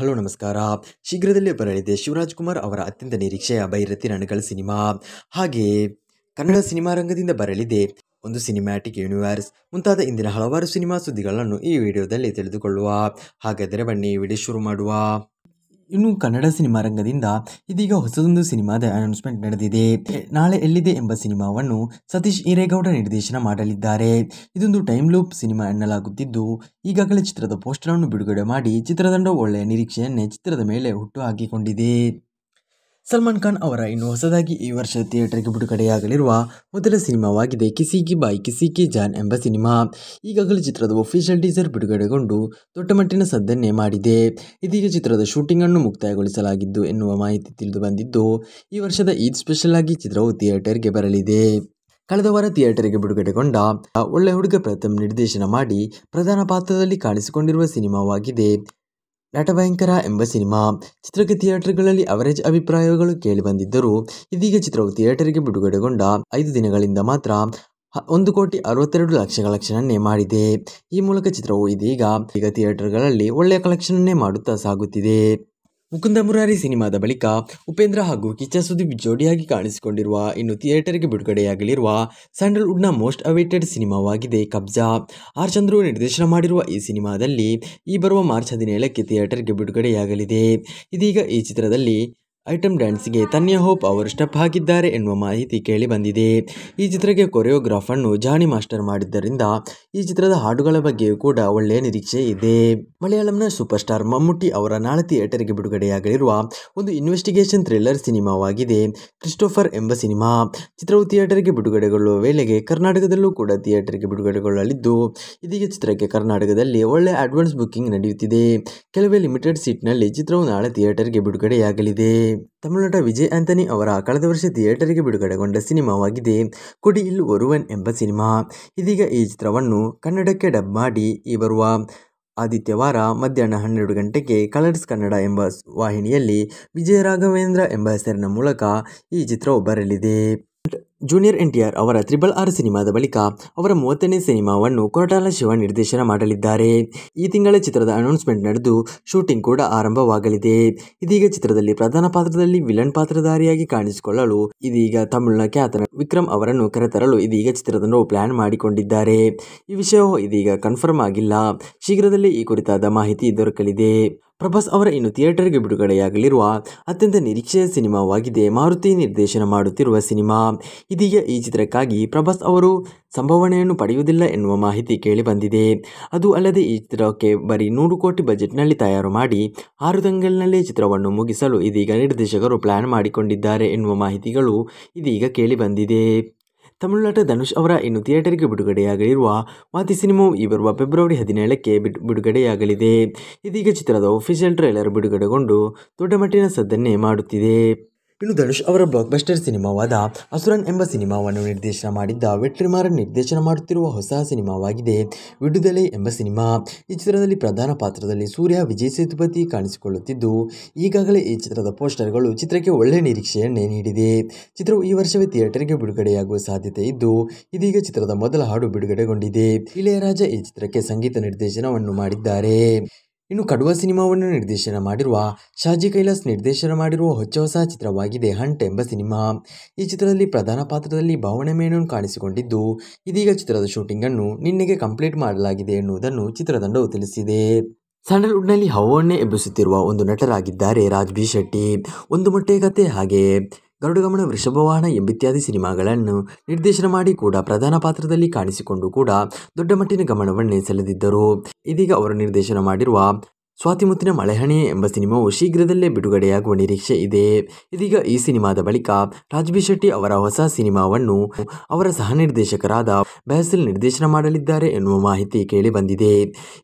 hello ನಮಸ್ಕಾರ ಶೀಘ್ರದಲ್ಲೇ ಬರಲಿದೆ ಶಿವರಾಜ್ ಕುಮಾರ್ ಅವರ ಅತ್ಯಂತ ನಿರೀಕ್ಷೆಯ ಭೈರತಿ ರಣಗಳ ಸಿನಿಮಾ ಹಾಗೆಯೇ ಕನ್ನಡ ಸಿನಿಮಾ ರಂಗದಿಂದ ಬರಲಿದೆ ಒಂದು ಸಿನಿಮ್ಯಾಟಿಕ್ ಯೂನಿವರ್ಸ್ ಮುಂತಾದ ಇಂದಿನ ಹಲವಾರು ಸಿನಿಮಾ ಸುದ್ದಿಗಳನ್ನು ಈ ವಿಡಿಯೋದಲ್ಲಿ ತಿಳಿದುಕೊಳ್ಳುವ ಹಾಗಾದರೆ ಬನ್ನಿ ಈ ವಿಡಿಯೋ ಶುರು ಮಾಡುವ ಇನ್ನು ಕನ್ನಡ ಸಿನಿಮಾ ರಂಗದಿಂದ ಇದೀಗ ಹೊಸದೊಂದು ಸಿನಿಮಾದ ಅನೌನ್ಸ್ಮೆಂಟ್ ನಡೆದಿದೆ ನಾಳೆ ಎಲ್ಲಿದೆ ಎಂಬ ಸಿನಿಮಾವನ್ನು ಸತೀಶ್ ಹಿರೇಗೌಡ ನಿರ್ದೇಶನ ಮಾಡಲಿದ್ದಾರೆ ಇದೊಂದು ಟೈಮ್ ಲೂಪ್ ಸಿನಿಮಾ ಎನ್ನಲಾಗುತ್ತಿದ್ದು ಈಗಾಗಲೇ ಚಿತ್ರದ ಪೋಸ್ಟರ್ ಅನ್ನು ಬಿಡುಗಡೆ ಮಾಡಿ ಚಿತ್ರತಂಡ ಒಳ್ಳೆಯ ನಿರೀಕ್ಷೆಯನ್ನೇ ಚಿತ್ರದ ಮೇಲೆ ಹುಟ್ಟು ಹಾಕಿಕೊಂಡಿದೆ ಸಲ್ಮಾನ್ ಖಾನ್ ಅವರ ಇನ್ನು ಹೊಸದಾಗಿ ಈ ವರ್ಷ ಥಿಯೇಟರ್ಗೆ ಬಿಡುಗಡೆಯಾಗಲಿರುವ ಮೊದಲ ಸಿನಿಮಾವಾಗಿದೆ ಕಿ ಬಾಯ್ ಕಿಸಿಕಿ ಜಾನ್ ಎಂಬ ಸಿನಿಮಾ ಈಗಾಗಲೇ ಚಿತ್ರದ ಒಫಿಷಿಯಲ್ ಟೀಸರ್ ಬಿಡುಗಡೆಗೊಂಡು ದೊಡ್ಡ ಮಟ್ಟಿನ ಸದ್ದನ್ನೇ ಮಾಡಿದೆ ಇದೀಗ ಚಿತ್ರದ ಶೂಟಿಂಗ್ ಅನ್ನು ಮುಕ್ತಾಯಗೊಳಿಸಲಾಗಿದ್ದು ಎನ್ನುವ ಮಾಹಿತಿ ತಿಳಿದು ಬಂದಿದ್ದು ಈ ವರ್ಷದ ಈದ್ ಸ್ಪೆಷಲ್ ಆಗಿ ಚಿತ್ರವು ಥಿಯೇಟರ್ಗೆ ಬರಲಿದೆ ಕಳೆದ ವಾರ ಥಿಯೇಟರ್ಗೆ ಬಿಡುಗಡೆಗೊಂಡ ಒಳ್ಳೆ ಹುಡುಗ ಪ್ರಥಮ್ ನಿರ್ದೇಶನ ಮಾಡಿ ಪ್ರಧಾನ ಪಾತ್ರದಲ್ಲಿ ಕಾಣಿಸಿಕೊಂಡಿರುವ ಸಿನಿಮಾವಾಗಿದೆ ಭಯಂಕರ ಎಂಬ ಸಿನಿಮಾ ಚಿತ್ರಕ್ಕೆ ಥಿಯೇಟರ್ಗಳಲ್ಲಿ ಅವರೇಜ್ ಅಭಿಪ್ರಾಯಗಳು ಬಂದಿದ್ದರೂ ಇದೀಗ ಚಿತ್ರವು ಥಿಯೇಟರ್ಗೆ ಬಿಡುಗಡೆಗೊಂಡ ಐದು ದಿನಗಳಿಂದ ಮಾತ್ರ ಒಂದು ಕೋಟಿ ಅರವತ್ತೆರಡು ಲಕ್ಷ ಕಲೆಕ್ಷನನ್ನೇ ಮಾಡಿದೆ ಈ ಮೂಲಕ ಚಿತ್ರವು ಇದೀಗ ಈಗ ಥಿಯೇಟರ್ಗಳಲ್ಲಿ ಒಳ್ಳೆಯ ಕಲೆಕ್ಷನನ್ನೇ ಮಾಡುತ್ತಾ ಸಾಗುತ್ತಿದೆ ಮುಕುಂದ ಮುರಾರಿ ಸಿನಿಮಾದ ಬಳಿಕ ಉಪೇಂದ್ರ ಹಾಗೂ ಕಿಚ್ಚ ಸುದೀಪ್ ಜೋಡಿಯಾಗಿ ಕಾಣಿಸಿಕೊಂಡಿರುವ ಇನ್ನು ಥಿಯೇಟರ್ಗೆ ಬಿಡುಗಡೆಯಾಗಲಿರುವ ಸ್ಯಾಂಡಲ್ವುಡ್ನ ಮೋಸ್ಟ್ ಅವೇಟೆಡ್ ಸಿನಿಮಾವಾಗಿದೆ ಕಬ್ಜಾ ಆರ್ ಚಂದ್ರು ನಿರ್ದೇಶನ ಮಾಡಿರುವ ಈ ಸಿನಿಮಾದಲ್ಲಿ ಈ ಬರುವ ಮಾರ್ಚ್ ಹದಿನೇಳಕ್ಕೆ ಥಿಯೇಟರ್ಗೆ ಬಿಡುಗಡೆಯಾಗಲಿದೆ ಇದೀಗ ಈ ಚಿತ್ರದಲ್ಲಿ ಐಟಮ್ ಡ್ಯಾನ್ಸ್ಗೆ ತನ್ಯ ಹೋಪ್ ಅವರು ಸ್ಟೆಪ್ ಹಾಕಿದ್ದಾರೆ ಎನ್ನುವ ಮಾಹಿತಿ ಕೇಳಿ ಬಂದಿದೆ ಈ ಚಿತ್ರಕ್ಕೆ ಕೊರಿಯೋಗ್ರಾಫ್ ಅನ್ನು ಜಾನಿ ಮಾಸ್ಟರ್ ಮಾಡಿದ್ದರಿಂದ ಈ ಚಿತ್ರದ ಹಾಡುಗಳ ಬಗ್ಗೆಯೂ ಕೂಡ ಒಳ್ಳೆಯ ನಿರೀಕ್ಷೆ ಇದೆ ಮಲಯಾಳಂನ ಸೂಪರ್ ಸ್ಟಾರ್ ಮಮ್ಮುಟ್ಟಿ ಅವರ ನಾಳೆ ಥಿಯೇಟರ್ಗೆ ಬಿಡುಗಡೆಯಾಗಲಿರುವ ಒಂದು ಇನ್ವೆಸ್ಟಿಗೇಷನ್ ಥ್ರಿಲ್ಲರ್ ಸಿನಿಮಾವಾಗಿದೆ ಕ್ರಿಸ್ಟೋಫರ್ ಎಂಬ ಸಿನಿಮಾ ಚಿತ್ರವು ಥಿಯೇಟರ್ಗೆ ಬಿಡುಗಡೆಗೊಳ್ಳುವ ವೇಳೆಗೆ ಕರ್ನಾಟಕದಲ್ಲೂ ಕೂಡ ಥಿಯೇಟರ್ಗೆ ಬಿಡುಗಡೆಗೊಳ್ಳಲಿದ್ದು ಇದೀಗ ಚಿತ್ರಕ್ಕೆ ಕರ್ನಾಟಕದಲ್ಲಿ ಒಳ್ಳೆಯ ಅಡ್ವಾನ್ಸ್ ಬುಕ್ಕಿಂಗ್ ನಡೆಯುತ್ತಿದೆ ಕೆಲವೇ ಲಿಮಿಟೆಡ್ ಸೀಟ್ನಲ್ಲಿ ಚಿತ್ರವು ನಾಳೆ ಥಿಯೇಟರ್ಗೆ ಬಿಡುಗಡೆಯಾಗಲಿದೆ ತಮಿಳುನಾಟ ವಿಜಯ್ ಆಂಥನಿ ಅವರ ಕಳೆದ ವರ್ಷ ಥಿಯೇಟರ್ಗೆ ಬಿಡುಗಡೆಗೊಂಡ ಸಿನಿಮಾವಾಗಿದೆ ಕುಡಿ ಒರುವನ್ ಎಂಬ ಸಿನಿಮಾ ಇದೀಗ ಈ ಚಿತ್ರವನ್ನು ಕನ್ನಡಕ್ಕೆ ಡಬ್ ಮಾಡಿ ಈ ಬರುವ ಆದಿತ್ಯವಾರ ಮಧ್ಯಾಹ್ನ ಹನ್ನೆರಡು ಗಂಟೆಗೆ ಕಲರ್ಸ್ ಕನ್ನಡ ಎಂಬ ವಾಹಿನಿಯಲ್ಲಿ ವಿಜಯ ರಾಘವೇಂದ್ರ ಎಂಬ ಹೆಸರಿನ ಮೂಲಕ ಈ ಚಿತ್ರವು ಬರಲಿದೆ ಜೂನಿಯರ್ ಎನ್ಟಿಆರ್ ಅವರ ತ್ರಿಬಲ್ ಆರ್ ಸಿನಿಮಾದ ಬಳಿಕ ಅವರ ಮೂವತ್ತನೇ ಸಿನಿಮಾವನ್ನು ಕೊರಟಾಲ ಶಿವ ನಿರ್ದೇಶನ ಮಾಡಲಿದ್ದಾರೆ ಈ ತಿಂಗಳ ಚಿತ್ರದ ಅನೌನ್ಸ್ಮೆಂಟ್ ನಡೆದು ಶೂಟಿಂಗ್ ಕೂಡ ಆರಂಭವಾಗಲಿದೆ ಇದೀಗ ಚಿತ್ರದಲ್ಲಿ ಪ್ರಧಾನ ಪಾತ್ರದಲ್ಲಿ ವಿಲನ್ ಪಾತ್ರಧಾರಿಯಾಗಿ ಕಾಣಿಸಿಕೊಳ್ಳಲು ಇದೀಗ ತಮಿಳಿನ ಖ್ಯಾತ ವಿಕ್ರಮ್ ಅವರನ್ನು ಕರೆತರಲು ಇದೀಗ ಚಿತ್ರದನ್ನು ಪ್ಲಾನ್ ಮಾಡಿಕೊಂಡಿದ್ದಾರೆ ಈ ವಿಷಯವು ಇದೀಗ ಕನ್ಫರ್ಮ್ ಆಗಿಲ್ಲ ಶೀಘ್ರದಲ್ಲೇ ಈ ಕುರಿತಾದ ಮಾಹಿತಿ ದೊರಕಲಿದೆ ಪ್ರಭಾಸ್ ಅವರ ಇನ್ನು ಥಿಯೇಟರ್ಗೆ ಬಿಡುಗಡೆಯಾಗಲಿರುವ ಅತ್ಯಂತ ನಿರೀಕ್ಷೆಯ ಸಿನಿಮಾವಾಗಿದೆ ಮಾರುತಿ ನಿರ್ದೇಶನ ಮಾಡುತ್ತಿರುವ ಸಿನಿಮಾ ಇದೀಗ ಈ ಚಿತ್ರಕ್ಕಾಗಿ ಪ್ರಭಾಸ್ ಅವರು ಸಂಭಾವನೆಯನ್ನು ಪಡೆಯುವುದಿಲ್ಲ ಎನ್ನುವ ಮಾಹಿತಿ ಕೇಳಿಬಂದಿದೆ ಅದು ಅಲ್ಲದೆ ಈ ಚಿತ್ರಕ್ಕೆ ಬರೀ ನೂರು ಕೋಟಿ ಬಜೆಟ್ನಲ್ಲಿ ತಯಾರು ಮಾಡಿ ಆರು ತಿಂಗಳಿನಲ್ಲಿ ಚಿತ್ರವನ್ನು ಮುಗಿಸಲು ಇದೀಗ ನಿರ್ದೇಶಕರು ಪ್ಲ್ಯಾನ್ ಮಾಡಿಕೊಂಡಿದ್ದಾರೆ ಎನ್ನುವ ಮಾಹಿತಿಗಳು ಇದೀಗ ಕೇಳಿಬಂದಿದೆ ತಮಿಳುನಾಟ ಧನುಷ್ ಅವರ ಇನ್ನು ಥಿಯೇಟರ್ಗೆ ಬಿಡುಗಡೆಯಾಗಲಿರುವ ಮಾತಿ ಸಿನಿಮಾವು ಈ ಬರುವ ಫೆಬ್ರವರಿ ಹದಿನೇಳಕ್ಕೆ ಬಿಡುಗಡೆಯಾಗಲಿದೆ ಇದೀಗ ಚಿತ್ರದ ಒಫಿಷಿಯಲ್ ಟ್ರೈಲರ್ ಬಿಡುಗಡೆಗೊಂಡು ದೊಡ್ಡ ಮಟ್ಟಿನ ಸದ್ದನ್ನೇ ಮಾಡುತ್ತಿದೆ ಪಿಲು ಧನುಷ್ ಅವರ ಬ್ಲಾಕ್ಬಸ್ಟರ್ ಸಿನಿಮಾವಾದ ಅಸುರನ್ ಎಂಬ ಸಿನಿಮಾವನ್ನು ನಿರ್ದೇಶನ ಮಾಡಿದ್ದ ವೆಟ್ರಿಮಾರನ್ ನಿರ್ದೇಶನ ಮಾಡುತ್ತಿರುವ ಹೊಸ ಸಿನಿಮಾವಾಗಿದೆ ವಿಡುದಲೆ ಎಂಬ ಸಿನಿಮಾ ಈ ಚಿತ್ರದಲ್ಲಿ ಪ್ರಧಾನ ಪಾತ್ರದಲ್ಲಿ ಸೂರ್ಯ ವಿಜಯ್ ಸೇತುಪತಿ ಕಾಣಿಸಿಕೊಳ್ಳುತ್ತಿದ್ದು ಈಗಾಗಲೇ ಈ ಚಿತ್ರದ ಪೋಸ್ಟರ್ಗಳು ಚಿತ್ರಕ್ಕೆ ಒಳ್ಳೆಯ ನಿರೀಕ್ಷೆಯನ್ನೇ ನೀಡಿದೆ ಚಿತ್ರವು ಈ ವರ್ಷವೇ ಥಿಯೇಟರ್ಗೆ ಬಿಡುಗಡೆಯಾಗುವ ಸಾಧ್ಯತೆ ಇದ್ದು ಇದೀಗ ಚಿತ್ರದ ಮೊದಲ ಹಾಡು ಬಿಡುಗಡೆಗೊಂಡಿದೆ ಇಳೆಯರಾಜ ಈ ಚಿತ್ರಕ್ಕೆ ಸಂಗೀತ ನಿರ್ದೇಶನವನ್ನು ಮಾಡಿದ್ದಾರೆ ಇನ್ನು ಕಡುವ ಸಿನಿಮಾವನ್ನು ನಿರ್ದೇಶನ ಮಾಡಿರುವ ಶಾಜಿ ಕೈಲಾಸ್ ನಿರ್ದೇಶನ ಮಾಡಿರುವ ಹೊಚ್ಚ ಹೊಸ ಚಿತ್ರವಾಗಿದೆ ಹಂಟ್ ಎಂಬ ಸಿನಿಮಾ ಈ ಚಿತ್ರದಲ್ಲಿ ಪ್ರಧಾನ ಪಾತ್ರದಲ್ಲಿ ಭಾವನೆ ಮೇನೋನ್ ಕಾಣಿಸಿಕೊಂಡಿದ್ದು ಇದೀಗ ಚಿತ್ರದ ಅನ್ನು ನಿನ್ನೆಗೆ ಕಂಪ್ಲೀಟ್ ಮಾಡಲಾಗಿದೆ ಎನ್ನುವುದನ್ನು ಚಿತ್ರತಂಡವು ತಿಳಿಸಿದೆ ಸ್ಯಾಂಡಲ್ವುಡ್ನಲ್ಲಿ ಹವಣ್ಣೆ ಎಬ್ಬಿಸುತ್ತಿರುವ ಒಂದು ನಟರಾಗಿದ್ದಾರೆ ಬಿ ಶೆಟ್ಟಿ ಒಂದು ಮೊಟ್ಟೆ ಕತೆ ಹಾಗೆ ಗರುಡಗಮನ ವೃಷಭವಾಹನ ಎಂಬಿತ್ಯಾದಿ ಸಿನಿಮಾಗಳನ್ನು ನಿರ್ದೇಶನ ಮಾಡಿ ಕೂಡ ಪ್ರಧಾನ ಪಾತ್ರದಲ್ಲಿ ಕಾಣಿಸಿಕೊಂಡು ಕೂಡ ದೊಡ್ಡ ಮಟ್ಟಿನ ಗಮನವನ್ನೇ ಸೆಳೆದಿದ್ದರು ಇದೀಗ ಅವರು ನಿರ್ದೇಶನ ಮಾಡಿರುವ ಸ್ವಾತಿಮುತ್ತಿನ ಮಳೆಹಣೆ ಎಂಬ ಸಿನಿಮಾವು ಶೀಘ್ರದಲ್ಲೇ ಬಿಡುಗಡೆಯಾಗುವ ನಿರೀಕ್ಷೆ ಇದೆ ಇದೀಗ ಈ ಸಿನಿಮಾದ ಬಳಿಕ ರಾಜ್ಬಿ ಶೆಟ್ಟಿ ಅವರ ಹೊಸ ಸಿನಿಮಾವನ್ನು ಅವರ ಸಹ ನಿರ್ದೇಶಕರಾದ ಬಹಸಿಲ್ ನಿರ್ದೇಶನ ಮಾಡಲಿದ್ದಾರೆ ಎನ್ನುವ ಮಾಹಿತಿ ಕೇಳಿ ಬಂದಿದೆ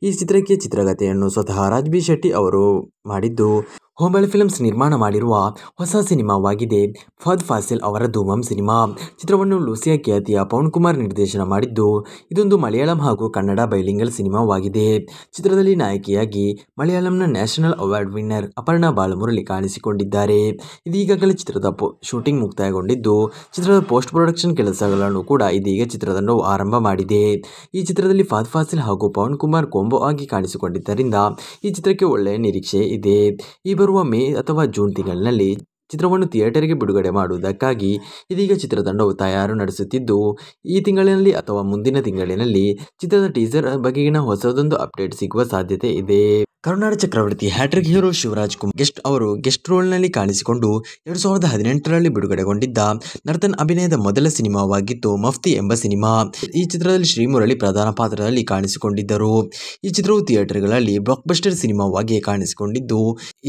ಈ ಚಿತ್ರಕ್ಕೆ ಚಿತ್ರಕಥೆಯನ್ನು ಸ್ವತಃ ರಾಜ್ಬಿ ಶೆಟ್ಟಿ ಅವರು ಮಾಡಿದ್ದು ಹೋಬಳಿ ಫಿಲ್ಮ್ಸ್ ನಿರ್ಮಾಣ ಮಾಡಿರುವ ಹೊಸ ಸಿನಿಮಾವಾಗಿದೆ ಫದ್ ಫಾಸಿಲ್ ಅವರ ಧೂಮಂ ಸಿನಿಮಾ ಚಿತ್ರವನ್ನು ಲೂಸಿಯಾ ಖ್ಯಾತಿಯ ಪವನ್ ಕುಮಾರ್ ನಿರ್ದೇಶನ ಮಾಡಿದ್ದು ಇದೊಂದು ಮಲಯಾಳಂ ಹಾಗೂ ಕನ್ನಡ ಬೈಲಿಂಗಲ್ ಸಿನಿಮಾವಾಗಿದೆ ಚಿತ್ರದಲ್ಲಿ ನಾಯಕಿಯಾಗಿ ಮಲಯಾಳಂನ national award winner Aparna Balamurali ಕಾಣಿಸಿಕೊಂಡಿದ್ದಾರೆ ಇದೀಗಾಗಲೇ ಚಿತ್ರದ ಶೂಟಿಂಗ್ ಮುಕ್ತಾಯಗೊಂಡಿದ್ದು ಚಿತ್ರದ ಪೋಸ್ಟ್ ಪ್ರೊಡಕ್ಷನ್ ಕೆಲಸಗಳನ್ನು ಕೂಡ ಇದೀಗ ಚಿತ್ರದನ್ನು ಆರಂಭ ಮಾಡಿದೆ ಈ ಚಿತ್ರದಲ್ಲಿ ಫಾದ್ ಫಾಸಿಲ್ ಹಾಗೂ ಪವನ್ ಕುಮಾರ್ ಕೊಂಬೋ ಆಗಿ ಕಾಣಿಸಿಕೊಂಡಿದ್ದರಿಂದ ಈ ಚಿತ್ರಕ್ಕೆ ಒಳ್ಳೆಯ ನಿರೀಕ್ಷೆ ಇದೆ ಈ ಮುಂಬರುವ ಮೇ ಅಥವಾ ಜೂನ್ ತಿಂಗಳಿನಲ್ಲಿ ಚಿತ್ರವನ್ನು ಥಿಯೇಟರ್ಗೆ ಬಿಡುಗಡೆ ಮಾಡುವುದಕ್ಕಾಗಿ ಇದೀಗ ಚಿತ್ರತಂಡವು ತಯಾರು ನಡೆಸುತ್ತಿದ್ದು ಈ ತಿಂಗಳಿನಲ್ಲಿ ಅಥವಾ ಮುಂದಿನ ತಿಂಗಳಿನಲ್ಲಿ ಚಿತ್ರದ ಟೀಸರ್ ಬಗೆಗಿನ ಹೊಸದೊಂದು ಅಪ್ಡೇಟ್ ಸಿಗುವ ಸಾಧ್ಯತೆ ಇದೆ ಕರುಣಾಡ ಚಕ್ರವರ್ತಿ hat-trick hero Shivaraj Kumar guest ಅವರು ಗೆಸ್ಟ್ ರೋಲ್ನಲ್ಲಿ ಕಾಣಿಸಿಕೊಂಡು ಎರಡು ಸಾವಿರದ ಹದಿನೆಂಟರಲ್ಲಿ ಬಿಡುಗಡೆಗೊಂಡಿದ್ದ ನರ್ತನ್ ಅಭಿನಯದ ಮೊದಲ ಸಿನಿಮಾವಾಗಿತ್ತು ಮಫ್ತಿ ಎಂಬ ಸಿನಿಮಾ ಈ ಚಿತ್ರದಲ್ಲಿ ಶ್ರೀಮುರಳಿ ಪ್ರಧಾನ ಪಾತ್ರದಲ್ಲಿ ಕಾಣಿಸಿಕೊಂಡಿದ್ದರು ಈ ಚಿತ್ರವು ಥಿಯೇಟರ್ಗಳಲ್ಲಿ ಬ್ಲಾಕ್ಬಸ್ಟರ್ ಸಿನಿಮಾವಾಗಿ ಕಾಣಿಸಿಕೊಂಡಿದ್ದು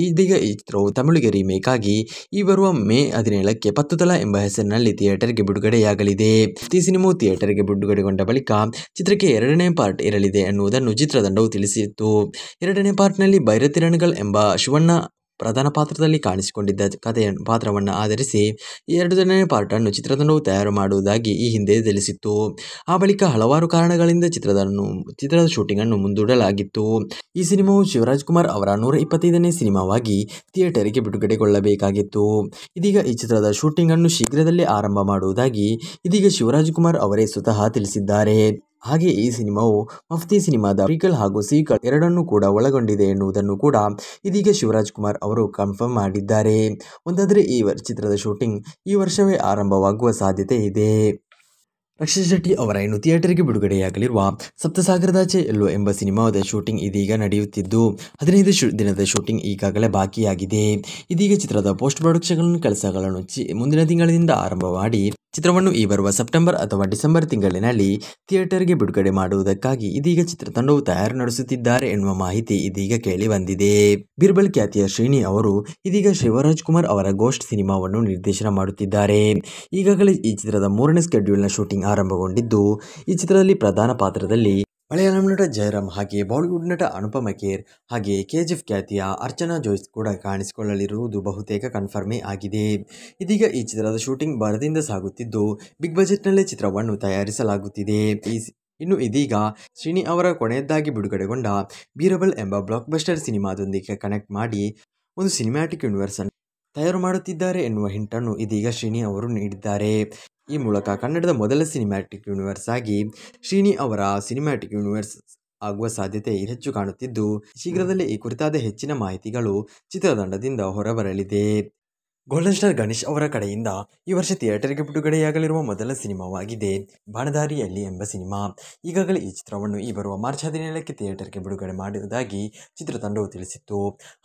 ಇದೀಗ ಈ ಚಿತ್ರವು ತಮಿಳಿಗೆ ರೀಮೇಕ್ ಆಗಿ ಈ ಬರುವ ಮೇ ಹದಿನೇಳಕ್ಕೆ ತಲಾ ಎಂಬ ಹೆಸರಿನಲ್ಲಿ ಥಿಯೇಟರ್ಗೆ ಬಿಡುಗಡೆಯಾಗಲಿದೆ ಈ ಸಿನಿಮಾವು ಥಿಯೇಟರ್ಗೆ ಬಿಡುಗಡೆಗೊಂಡ ಬಳಿಕ ಚಿತ್ರಕ್ಕೆ ಎರಡನೇ ಪಾರ್ಟ್ ಇರಲಿದೆ ಎನ್ನುವುದನ್ನು ಚಿತ್ರತಂಡವು ತಿಳಿಸಿತ್ತು ಎರಡನೇ ಪಾರ್ಟ್ನಲ್ಲಿ ಭೈರತಿರಣಗಳ್ ಎಂಬ ಶಿವಣ್ಣ ಪ್ರಧಾನ ಪಾತ್ರದಲ್ಲಿ ಕಾಣಿಸಿಕೊಂಡಿದ್ದ ಕಥೆಯ ಪಾತ್ರವನ್ನು ಆಧರಿಸಿ ಎರಡನೇ ಪಾರ್ಟನ್ನು ಚಿತ್ರತಂಡವು ತಯಾರು ಮಾಡುವುದಾಗಿ ಈ ಹಿಂದೆ ತಿಳಿಸಿತ್ತು ಆ ಬಳಿಕ ಹಲವಾರು ಕಾರಣಗಳಿಂದ ಚಿತ್ರದನ್ನು ಚಿತ್ರದ ಅನ್ನು ಮುಂದೂಡಲಾಗಿತ್ತು ಈ ಸಿನಿಮಾವು ಶಿವರಾಜ್ ಕುಮಾರ್ ಅವರ ನೂರ ಇಪ್ಪತ್ತೈದನೇ ಸಿನಿಮಾವಾಗಿ ಥಿಯೇಟರ್ಗೆ ಬಿಡುಗಡೆಗೊಳ್ಳಬೇಕಾಗಿತ್ತು ಇದೀಗ ಈ ಚಿತ್ರದ ಅನ್ನು ಶೀಘ್ರದಲ್ಲೇ ಆರಂಭ ಮಾಡುವುದಾಗಿ ಇದೀಗ ಶಿವರಾಜ್ ಕುಮಾರ್ ಅವರೇ ಸ್ವತಃ ತಿಳಿಸಿದ್ದಾರೆ ಹಾಗೆ ಈ ಸಿನಿಮಾವು ಮಫ್ತಿ ಸಿನಿಮಾದ ಪ್ರೀಕಲ್ ಹಾಗೂ ಸೀಕಲ್ ಎರಡನ್ನೂ ಕೂಡ ಒಳಗೊಂಡಿದೆ ಎನ್ನುವುದನ್ನು ಕೂಡ ಇದೀಗ ಶಿವರಾಜ್ ಕುಮಾರ್ ಅವರು ಕನ್ಫರ್ಮ್ ಮಾಡಿದ್ದಾರೆ ಒಂದಾದರೆ ಈ ಚಿತ್ರದ ಶೂಟಿಂಗ್ ಈ ವರ್ಷವೇ ಆರಂಭವಾಗುವ ಸಾಧ್ಯತೆ ಇದೆ ರಕ್ಷಿತ್ ಶೆಟ್ಟಿ ಅವರ ಇನ್ನು ಥಿಯೇಟರ್ಗೆ ಬಿಡುಗಡೆಯಾಗಲಿರುವ ಸಪ್ತಸಾಗರದಾಚೆ ಎಲ್ಲೋ ಎಂಬ ಸಿನಿಮಾದ ಶೂಟಿಂಗ್ ಇದೀಗ ನಡೆಯುತ್ತಿದ್ದು ಹದಿನೈದು ಶೂ ದಿನದ ಶೂಟಿಂಗ್ ಈಗಾಗಲೇ ಬಾಕಿಯಾಗಿದೆ ಇದೀಗ ಚಿತ್ರದ ಪೋಸ್ಟ್ ಪ್ರೊಡಕ್ಷನ್ ಕೆಲಸಗಳನ್ನು ಮುಂದಿನ ತಿಂಗಳಿನಿಂದ ಆರಂಭ ಮಾಡಿ ಚಿತ್ರವನ್ನು ಈ ಬರುವ ಸೆಪ್ಟೆಂಬರ್ ಅಥವಾ ಡಿಸೆಂಬರ್ ತಿಂಗಳಿನಲ್ಲಿ ಥಿಯೇಟರ್ಗೆ ಬಿಡುಗಡೆ ಮಾಡುವುದಕ್ಕಾಗಿ ಇದೀಗ ಚಿತ್ರತಂಡವು ತಯಾರು ನಡೆಸುತ್ತಿದ್ದಾರೆ ಎನ್ನುವ ಮಾಹಿತಿ ಇದೀಗ ಕೇಳಿ ಬಂದಿದೆ ಬಿರ್ಬಲ್ ಖ್ಯಾತಿಯ ಶ್ರೀನಿ ಅವರು ಇದೀಗ ಶಿವರಾಜ್ ಕುಮಾರ್ ಅವರ ಗೋಷ್ಠ ಸಿನಿಮಾವನ್ನು ನಿರ್ದೇಶನ ಮಾಡುತ್ತಿದ್ದಾರೆ ಈಗಾಗಲೇ ಈ ಚಿತ್ರದ ಮೂರನೇ ಸ್ಕೆಡ್ಯೂಲ್ನ ಶೂಟಿಂಗ್ ಆರಂಭಗೊಂಡಿದ್ದು ಈ ಚಿತ್ರದಲ್ಲಿ ಪ್ರಧಾನ ಪಾತ್ರದಲ್ಲಿ ಮಲಯಾಳಂ ನಟ ಜಯರಾಮ್ ಹಾಗೆ ಬಾಲಿವುಡ್ ನಟ ಅನುಪಮ ಖೇರ್ ಹಾಗೆ ಕೆಜಿಎಫ್ ಖ್ಯಾತಿಯ ಅರ್ಚನಾ ಜೋಯ್ಸ್ ಕೂಡ ಕಾಣಿಸಿಕೊಳ್ಳಲಿರುವುದು ಬಹುತೇಕ ಕನ್ಫರ್ಮೇ ಆಗಿದೆ ಇದೀಗ ಈ ಚಿತ್ರದ ಶೂಟಿಂಗ್ ಭರದಿಂದ ಸಾಗುತ್ತಿದ್ದು ಬಿಗ್ ಬಜೆಟ್ನಲ್ಲೇ ಚಿತ್ರವನ್ನು ತಯಾರಿಸಲಾಗುತ್ತಿದೆ ಇನ್ನು ಇದೀಗ ಶ್ರೀನಿ ಅವರ ಕೊನೆಯದ್ದಾಗಿ ಬಿಡುಗಡೆಗೊಂಡ ಬೀರಬಲ್ ಎಂಬ ಬ್ಲಾಕ್ ಬಸ್ಟರ್ ಸಿನಿಮಾದೊಂದಿಗೆ ಕನೆಕ್ಟ್ ಮಾಡಿ ಒಂದು ಸಿನಿಮ್ಯಾಟಿಕ್ ಯೂನಿವರ್ಸ್ ಅನ್ನು ತಯಾರು ಮಾಡುತ್ತಿದ್ದಾರೆ ಎನ್ನುವ ಹಿಂಟನ್ನು ಇದೀಗ ಶ್ರೀನಿ ಅವರು ನೀಡಿದ್ದಾರೆ ಈ ಮೂಲಕ ಕನ್ನಡದ ಮೊದಲ ಸಿನಿಮ್ಯಾಟಿಕ್ ಯೂನಿವರ್ಸ್ ಆಗಿ ಶ್ರೀನಿ ಅವರ ಸಿನಿಮ್ಯಾಟಿಕ್ ಯೂನಿವರ್ಸ್ ಆಗುವ ಸಾಧ್ಯತೆ ಹೆಚ್ಚು ಕಾಣುತ್ತಿದ್ದು ಶೀಘ್ರದಲ್ಲೇ ಈ ಕುರಿತಾದ ಹೆಚ್ಚಿನ ಮಾಹಿತಿಗಳು ಚಿತ್ರತಂಡದಿಂದ ಹೊರಬರಲಿದೆ ಗೋಲ್ಡನ್ ಸ್ಟಾರ್ ಗಣೇಶ್ ಅವರ ಕಡೆಯಿಂದ ಈ ವರ್ಷ ಥಿಯೇಟರ್ಗೆ ಬಿಡುಗಡೆಯಾಗಲಿರುವ ಮೊದಲ ಸಿನಿಮಾವಾಗಿದೆ ಬಾಣದಾರಿಯಲ್ಲಿ ಎಂಬ ಸಿನಿಮಾ ಈಗಾಗಲೇ ಈ ಚಿತ್ರವನ್ನು ಈ ಬರುವ ಮಾರ್ಚ್ ಹದಿನೇಳಕ್ಕೆ ಥಿಯೇಟರ್ಗೆ ಬಿಡುಗಡೆ ಮಾಡುವುದಾಗಿ ಚಿತ್ರತಂಡವು ತಿಳಿಸಿತ್ತು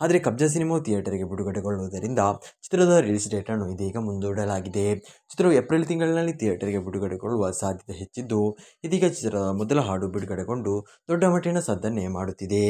ಆದರೆ ಕಬ್ಜಾ ಸಿನಿಮಾವು ಥಿಯೇಟರ್ಗೆ ಬಿಡುಗಡೆಗೊಳ್ಳುವುದರಿಂದ ಚಿತ್ರದ ರಿಲೀಸ್ ಡೇಟನ್ನು ಇದೀಗ ಮುಂದೂಡಲಾಗಿದೆ ಚಿತ್ರವು ಏಪ್ರಿಲ್ ತಿಂಗಳಿನಲ್ಲಿ ಥಿಯೇಟರ್ಗೆ ಬಿಡುಗಡೆಗೊಳ್ಳುವ ಸಾಧ್ಯತೆ ಹೆಚ್ಚಿದ್ದು ಇದೀಗ ಚಿತ್ರದ ಮೊದಲ ಹಾಡು ಬಿಡುಗಡೆಗೊಂಡು ದೊಡ್ಡ ಮಟ್ಟಿನ ಸದ್ದನ್ನೇ ಮಾಡುತ್ತಿದೆ